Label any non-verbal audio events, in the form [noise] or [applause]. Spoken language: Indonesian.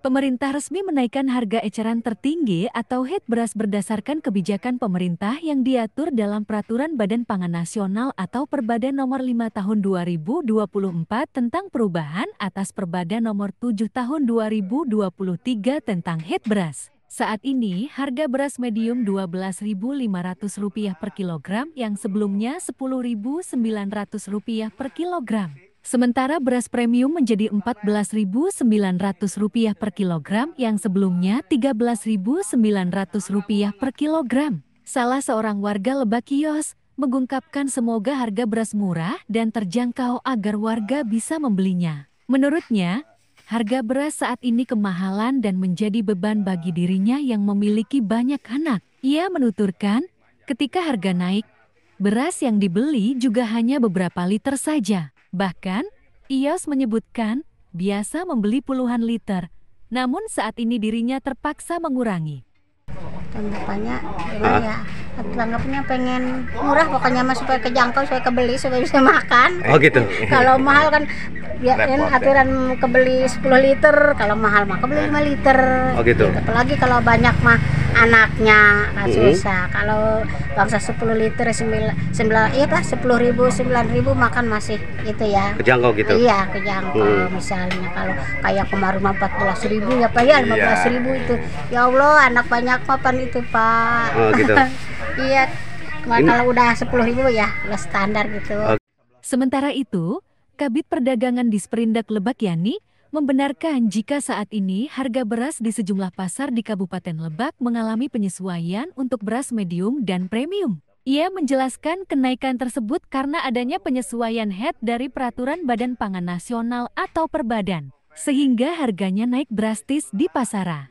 pemerintah resmi menaikkan harga eceran tertinggi atau head beras berdasarkan kebijakan pemerintah yang diatur dalam Peraturan Badan Pangan Nasional atau Perbada Nomor 5 Tahun 2024 tentang perubahan atas Perbada Nomor 7 Tahun 2023 tentang head beras. Saat ini, harga beras medium Rp12.500 per kilogram yang sebelumnya Rp10.900 per kilogram. Sementara beras premium menjadi Rp14.900 per kilogram yang sebelumnya Rp13.900 per kilogram. Salah seorang warga Lebak Kios mengungkapkan semoga harga beras murah dan terjangkau agar warga bisa membelinya. Menurutnya, harga beras saat ini kemahalan dan menjadi beban bagi dirinya yang memiliki banyak anak. Ia menuturkan, ketika harga naik, beras yang dibeli juga hanya beberapa liter saja. Bahkan, Ios menyebutkan biasa membeli puluhan liter, namun saat ini dirinya terpaksa mengurangi. Kan Tentu banyak, ya? Tanggapnya pengen murah pokoknya masuk supaya kejangkau, supaya kebeli, supaya bisa makan. Oh gitu. kalau mahal kan ya kan ya. aturan kebeli 10 liter, kalau mahal mah kebeli 5 liter. Oh gitu. gitu. Apalagi kalau banyak mah anaknya kan mm -hmm. susah. Kalau bangsa 10 liter 9 9 iya lah sepuluh ribu sembilan ribu makan masih itu ya. Kejangkau gitu. Iya, kejangkau hmm. misalnya kalau kayak kemarin belas ribu ya Pak ya 15 yeah. ribu itu. Ya Allah anak banyak papan itu Pak. Oh gitu. [laughs] Iya, kalau udah sepuluh ribu ya, udah standar gitu. Sementara itu, Kabit Perdagangan di Sperindak Lebak Yani membenarkan jika saat ini harga beras di sejumlah pasar di Kabupaten Lebak mengalami penyesuaian untuk beras medium dan premium. Ia menjelaskan kenaikan tersebut karena adanya penyesuaian head dari Peraturan Badan Pangan Nasional atau Perbadan, sehingga harganya naik drastis di pasaran.